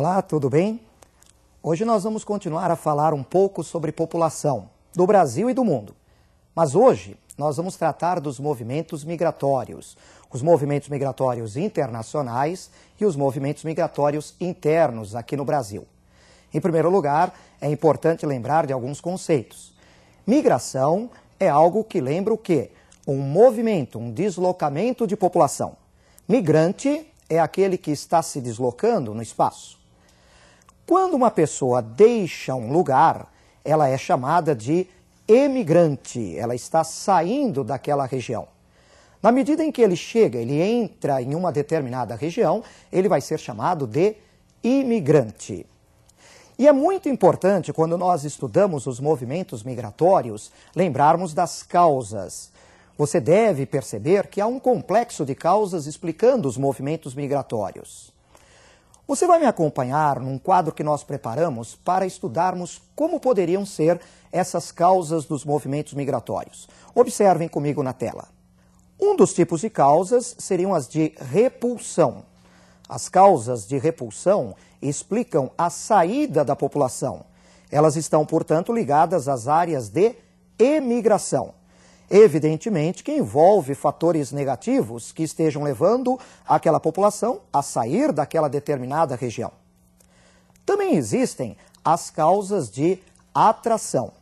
Olá, tudo bem? Hoje nós vamos continuar a falar um pouco sobre população, do Brasil e do mundo. Mas hoje nós vamos tratar dos movimentos migratórios, os movimentos migratórios internacionais e os movimentos migratórios internos aqui no Brasil. Em primeiro lugar, é importante lembrar de alguns conceitos. Migração é algo que lembra o quê? Um movimento, um deslocamento de população. Migrante é aquele que está se deslocando no espaço. Quando uma pessoa deixa um lugar, ela é chamada de emigrante, ela está saindo daquela região. Na medida em que ele chega, ele entra em uma determinada região, ele vai ser chamado de imigrante. E é muito importante, quando nós estudamos os movimentos migratórios, lembrarmos das causas. Você deve perceber que há um complexo de causas explicando os movimentos migratórios. Você vai me acompanhar num quadro que nós preparamos para estudarmos como poderiam ser essas causas dos movimentos migratórios. Observem comigo na tela. Um dos tipos de causas seriam as de repulsão. As causas de repulsão explicam a saída da população. Elas estão, portanto, ligadas às áreas de emigração evidentemente que envolve fatores negativos que estejam levando aquela população a sair daquela determinada região. Também existem as causas de atração.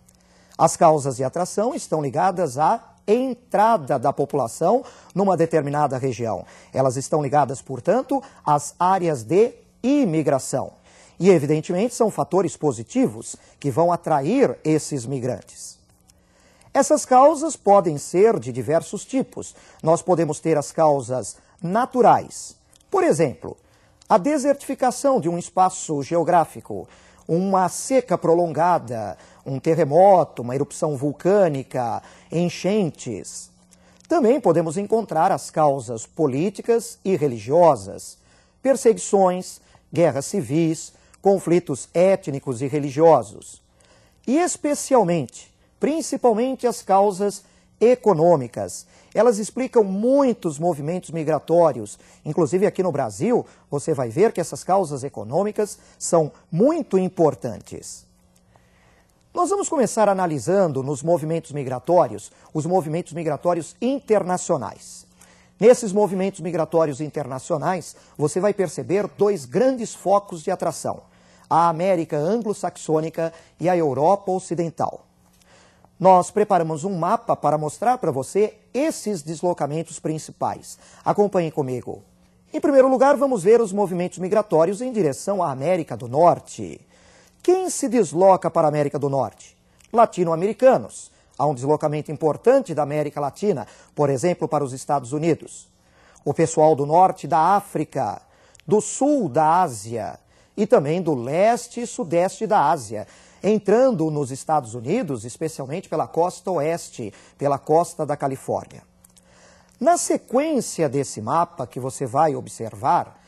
As causas de atração estão ligadas à entrada da população numa determinada região. Elas estão ligadas, portanto, às áreas de imigração. E, evidentemente, são fatores positivos que vão atrair esses migrantes. Essas causas podem ser de diversos tipos. Nós podemos ter as causas naturais. Por exemplo, a desertificação de um espaço geográfico, uma seca prolongada, um terremoto, uma erupção vulcânica, enchentes. Também podemos encontrar as causas políticas e religiosas, perseguições, guerras civis, conflitos étnicos e religiosos. E especialmente principalmente as causas econômicas. Elas explicam muitos movimentos migratórios. Inclusive aqui no Brasil, você vai ver que essas causas econômicas são muito importantes. Nós vamos começar analisando nos movimentos migratórios os movimentos migratórios internacionais. Nesses movimentos migratórios internacionais, você vai perceber dois grandes focos de atração: a América anglo-saxônica e a Europa ocidental. Nós preparamos um mapa para mostrar para você esses deslocamentos principais. Acompanhe comigo. Em primeiro lugar, vamos ver os movimentos migratórios em direção à América do Norte. Quem se desloca para a América do Norte? Latino-americanos. Há um deslocamento importante da América Latina, por exemplo, para os Estados Unidos. O pessoal do norte da África, do sul da Ásia e também do leste e sudeste da Ásia entrando nos Estados Unidos, especialmente pela costa oeste, pela costa da Califórnia. Na sequência desse mapa que você vai observar,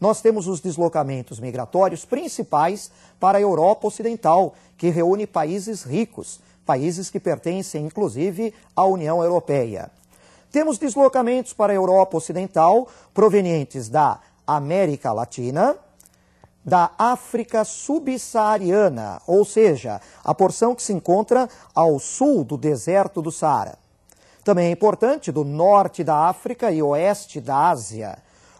nós temos os deslocamentos migratórios principais para a Europa Ocidental, que reúne países ricos, países que pertencem inclusive à União Europeia. Temos deslocamentos para a Europa Ocidental provenientes da América Latina, da África subsaariana, ou seja, a porção que se encontra ao sul do deserto do Saara. Também é importante do norte da África e oeste da Ásia.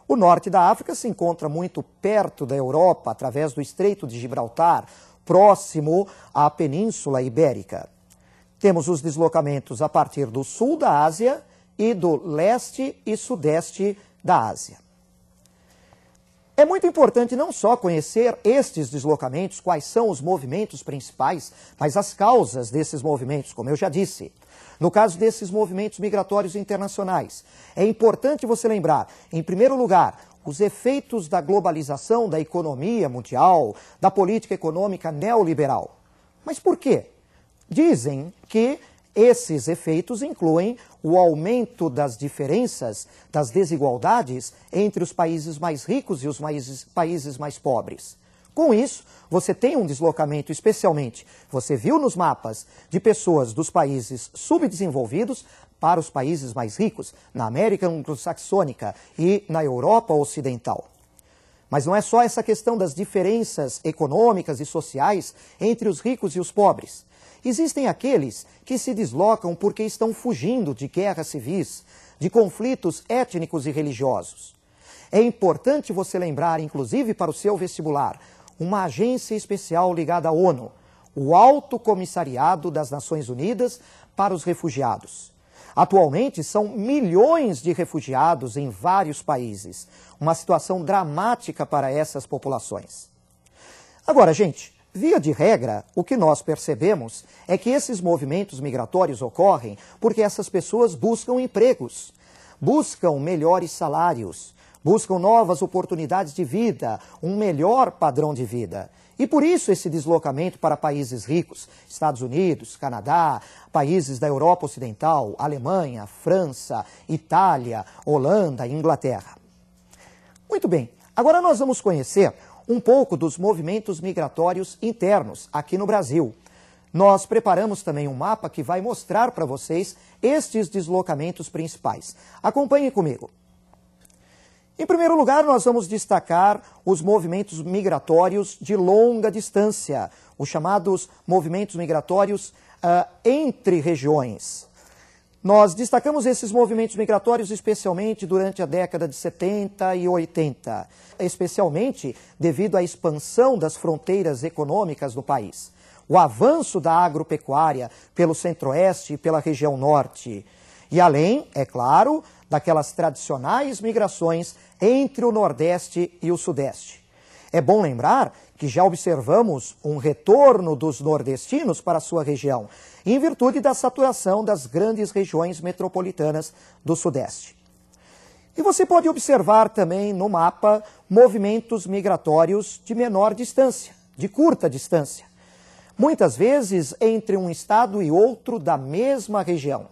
O norte da África se encontra muito perto da Europa, através do Estreito de Gibraltar, próximo à Península Ibérica. Temos os deslocamentos a partir do sul da Ásia e do leste e sudeste da Ásia. É muito importante não só conhecer estes deslocamentos, quais são os movimentos principais, mas as causas desses movimentos, como eu já disse. No caso desses movimentos migratórios internacionais, é importante você lembrar, em primeiro lugar, os efeitos da globalização da economia mundial, da política econômica neoliberal. Mas por quê? Dizem que esses efeitos incluem o aumento das diferenças, das desigualdades entre os países mais ricos e os mais, países mais pobres. Com isso, você tem um deslocamento, especialmente, você viu nos mapas, de pessoas dos países subdesenvolvidos para os países mais ricos, na América anglo-saxônica e na Europa ocidental. Mas não é só essa questão das diferenças econômicas e sociais entre os ricos e os pobres. Existem aqueles que se deslocam porque estão fugindo de guerras civis, de conflitos étnicos e religiosos. É importante você lembrar, inclusive para o seu vestibular, uma agência especial ligada à ONU, o Alto Comissariado das Nações Unidas para os Refugiados. Atualmente são milhões de refugiados em vários países, uma situação dramática para essas populações. Agora, gente, Via de regra, o que nós percebemos é que esses movimentos migratórios ocorrem porque essas pessoas buscam empregos, buscam melhores salários, buscam novas oportunidades de vida, um melhor padrão de vida. E por isso esse deslocamento para países ricos, Estados Unidos, Canadá, países da Europa Ocidental, Alemanha, França, Itália, Holanda, Inglaterra. Muito bem, agora nós vamos conhecer um pouco dos movimentos migratórios internos aqui no Brasil. Nós preparamos também um mapa que vai mostrar para vocês estes deslocamentos principais. Acompanhe comigo. Em primeiro lugar, nós vamos destacar os movimentos migratórios de longa distância, os chamados movimentos migratórios uh, entre regiões. Nós destacamos esses movimentos migratórios especialmente durante a década de 70 e 80, especialmente devido à expansão das fronteiras econômicas do país, o avanço da agropecuária pelo centro-oeste e pela região norte, e além, é claro, daquelas tradicionais migrações entre o nordeste e o sudeste. É bom lembrar que já observamos um retorno dos nordestinos para sua região, em virtude da saturação das grandes regiões metropolitanas do Sudeste. E você pode observar também no mapa movimentos migratórios de menor distância, de curta distância, muitas vezes entre um estado e outro da mesma região.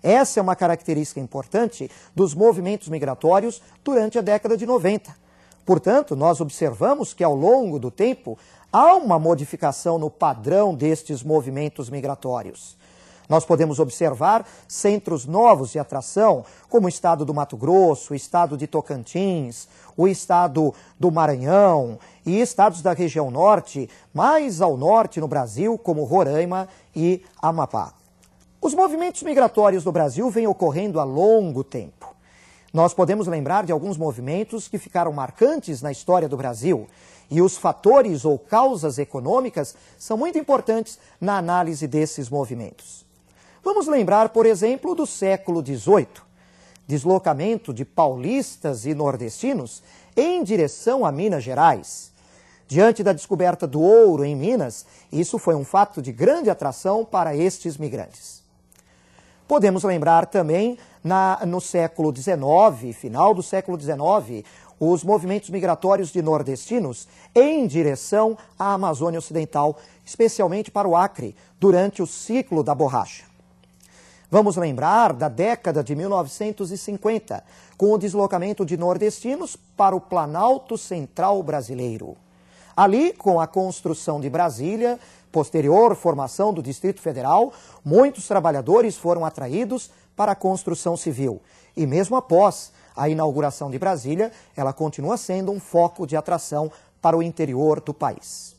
Essa é uma característica importante dos movimentos migratórios durante a década de 90 Portanto, nós observamos que ao longo do tempo há uma modificação no padrão destes movimentos migratórios. Nós podemos observar centros novos de atração, como o estado do Mato Grosso, o estado de Tocantins, o estado do Maranhão e estados da região norte, mais ao norte no Brasil, como Roraima e Amapá. Os movimentos migratórios no Brasil vêm ocorrendo há longo tempo. Nós podemos lembrar de alguns movimentos que ficaram marcantes na história do Brasil. E os fatores ou causas econômicas são muito importantes na análise desses movimentos. Vamos lembrar, por exemplo, do século XVIII. Deslocamento de paulistas e nordestinos em direção a Minas Gerais. Diante da descoberta do ouro em Minas, isso foi um fato de grande atração para estes migrantes. Podemos lembrar também, na, no século XIX, final do século XIX, os movimentos migratórios de nordestinos em direção à Amazônia Ocidental, especialmente para o Acre, durante o ciclo da borracha. Vamos lembrar da década de 1950, com o deslocamento de nordestinos para o Planalto Central brasileiro. Ali, com a construção de Brasília, posterior formação do Distrito Federal, muitos trabalhadores foram atraídos para a construção civil. E mesmo após a inauguração de Brasília, ela continua sendo um foco de atração para o interior do país.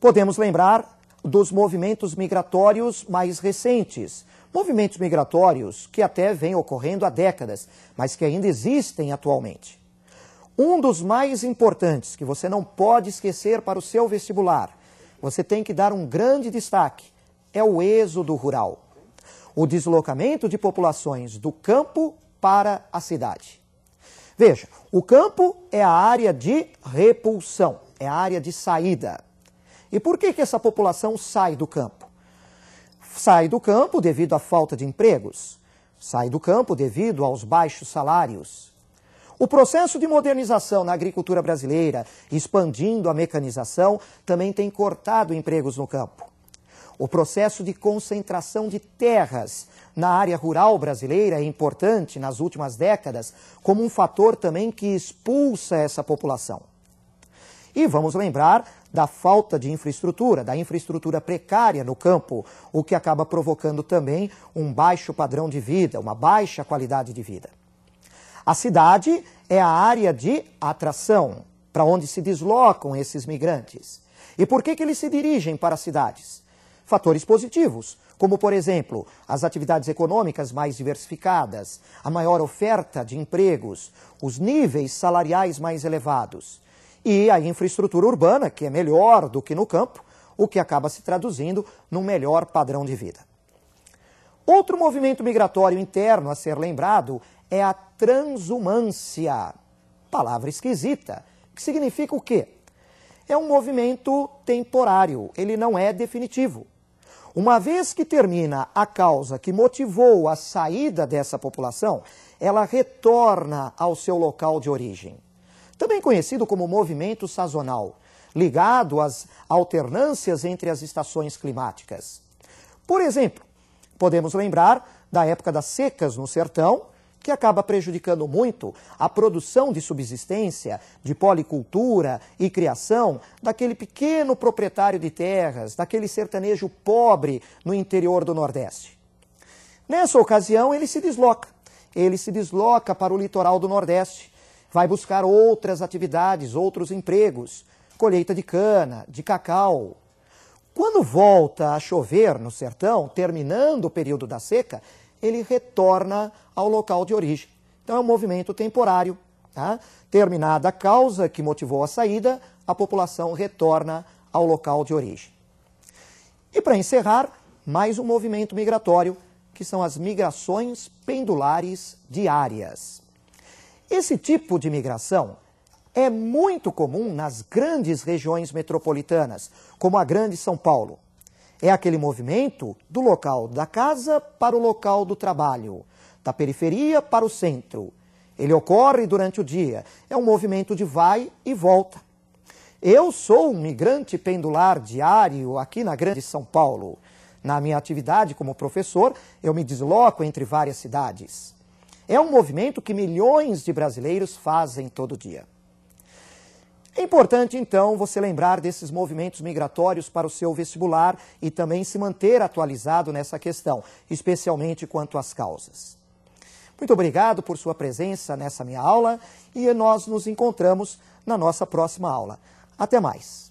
Podemos lembrar dos movimentos migratórios mais recentes. Movimentos migratórios que até vêm ocorrendo há décadas, mas que ainda existem atualmente. Um dos mais importantes que você não pode esquecer para o seu vestibular você tem que dar um grande destaque: é o êxodo rural, o deslocamento de populações do campo para a cidade. Veja, o campo é a área de repulsão, é a área de saída. E por que, que essa população sai do campo? Sai do campo devido à falta de empregos, sai do campo devido aos baixos salários, o processo de modernização na agricultura brasileira, expandindo a mecanização, também tem cortado empregos no campo. O processo de concentração de terras na área rural brasileira é importante nas últimas décadas como um fator também que expulsa essa população. E vamos lembrar da falta de infraestrutura, da infraestrutura precária no campo, o que acaba provocando também um baixo padrão de vida, uma baixa qualidade de vida. A cidade é a área de atração, para onde se deslocam esses migrantes. E por que, que eles se dirigem para as cidades? Fatores positivos, como, por exemplo, as atividades econômicas mais diversificadas, a maior oferta de empregos, os níveis salariais mais elevados e a infraestrutura urbana, que é melhor do que no campo, o que acaba se traduzindo num melhor padrão de vida. Outro movimento migratório interno a ser lembrado é a transumância. Palavra esquisita, que significa o quê? É um movimento temporário, ele não é definitivo. Uma vez que termina a causa que motivou a saída dessa população, ela retorna ao seu local de origem. Também conhecido como movimento sazonal, ligado às alternâncias entre as estações climáticas. Por exemplo, podemos lembrar da época das secas no sertão, que acaba prejudicando muito a produção de subsistência, de policultura e criação daquele pequeno proprietário de terras, daquele sertanejo pobre no interior do Nordeste. Nessa ocasião, ele se desloca. Ele se desloca para o litoral do Nordeste, vai buscar outras atividades, outros empregos, colheita de cana, de cacau, quando volta a chover no sertão, terminando o período da seca, ele retorna ao local de origem. Então é um movimento temporário. Tá? Terminada a causa que motivou a saída, a população retorna ao local de origem. E para encerrar, mais um movimento migratório, que são as migrações pendulares diárias. Esse tipo de migração é muito comum nas grandes regiões metropolitanas, como a Grande São Paulo. É aquele movimento do local da casa para o local do trabalho, da periferia para o centro. Ele ocorre durante o dia. É um movimento de vai e volta. Eu sou um migrante pendular diário aqui na Grande São Paulo. Na minha atividade como professor, eu me desloco entre várias cidades. É um movimento que milhões de brasileiros fazem todo dia. É importante, então, você lembrar desses movimentos migratórios para o seu vestibular e também se manter atualizado nessa questão, especialmente quanto às causas. Muito obrigado por sua presença nessa minha aula e nós nos encontramos na nossa próxima aula. Até mais!